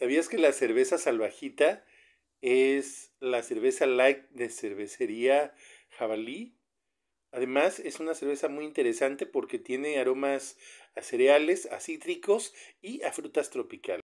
¿Sabías que la cerveza salvajita es la cerveza light de cervecería jabalí? Además, es una cerveza muy interesante porque tiene aromas a cereales, a cítricos y a frutas tropicales.